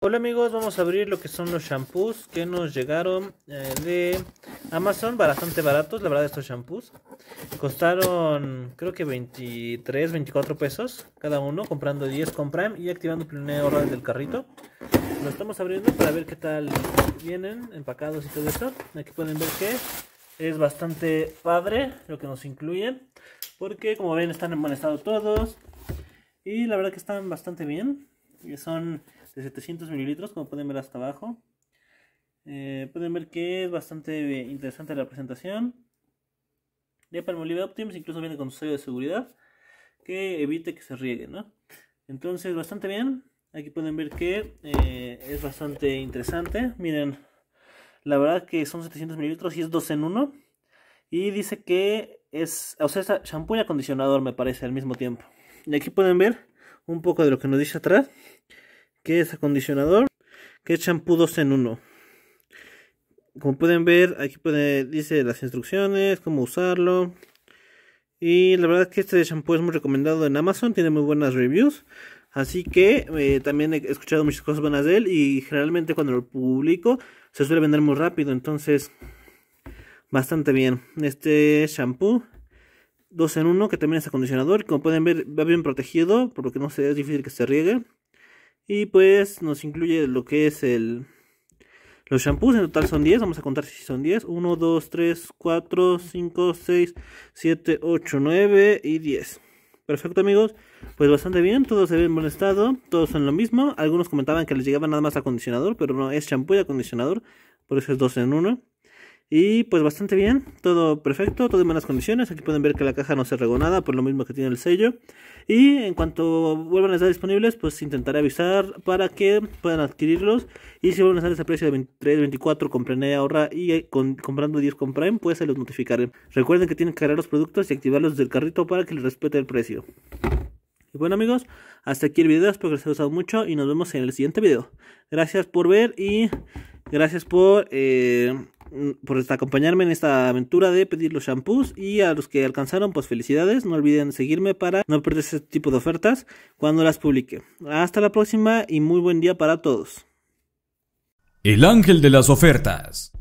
Hola amigos, vamos a abrir lo que son los shampoos que nos llegaron eh, de Amazon, bastante baratos, la verdad estos shampoos. Costaron creo que 23, 24 pesos cada uno, comprando 10 con Prime y activando el orden del carrito. Lo estamos abriendo para ver qué tal vienen, empacados y todo eso. Aquí pueden ver que es bastante padre lo que nos incluyen, porque como ven están en buen estado todos y la verdad que están bastante bien que son de 700 mililitros, como pueden ver hasta abajo. Eh, pueden ver que es bastante eh, interesante la presentación. De Palmolive Optimus incluso viene con su sello de seguridad que evite que se riegue, Entonces, bastante bien. Aquí pueden ver que eh, es bastante interesante. Miren, la verdad que son 700 mililitros y es 2 en 1. Y dice que es, o sea, es shampoo y acondicionador, me parece, al mismo tiempo. Y aquí pueden ver un poco de lo que nos dice atrás, que es acondicionador, que es champú 2 en 1. Como pueden ver, aquí dice las instrucciones, cómo usarlo. Y la verdad es que este champú es muy recomendado en Amazon, tiene muy buenas reviews. Así que eh, también he escuchado muchas cosas buenas de él y generalmente cuando lo publico se suele vender muy rápido, entonces bastante bien. Este shampoo 2 en 1 que también es este acondicionador. Como pueden ver, va bien protegido, por lo que no sé, es difícil que se riegue. Y pues nos incluye lo que es el los shampoos. En total son 10, vamos a contar si son 10. 1, 2, 3, 4, 5, 6, 7, 8, 9 y 10. Perfecto amigos, pues bastante bien, todos se ven en buen estado, todos son lo mismo. Algunos comentaban que les llegaba nada más acondicionador, pero no, es shampoo y acondicionador, por eso es 2 en 1. Y pues bastante bien, todo perfecto, todo en buenas condiciones. Aquí pueden ver que la caja no se regó nada, por lo mismo que tiene el sello. Y en cuanto vuelvan a estar disponibles, pues intentaré avisar para que puedan adquirirlos. Y si vuelven a estar ese precio de 23, 24 con Ahorra y eh, comprando 10 con Prime, pues se los notificaré. Recuerden que tienen que cargar los productos y activarlos desde el carrito para que les respete el precio. Y bueno amigos, hasta aquí el video, espero que les haya gustado mucho y nos vemos en el siguiente video. Gracias por ver y gracias por... Eh, Mm, por acompañarme en esta aventura de pedir los shampoos y a los que alcanzaron pues felicidades, no olviden seguirme para no perder este tipo de ofertas cuando las publique. Hasta la próxima y muy buen día para todos. El ángel de las ofertas.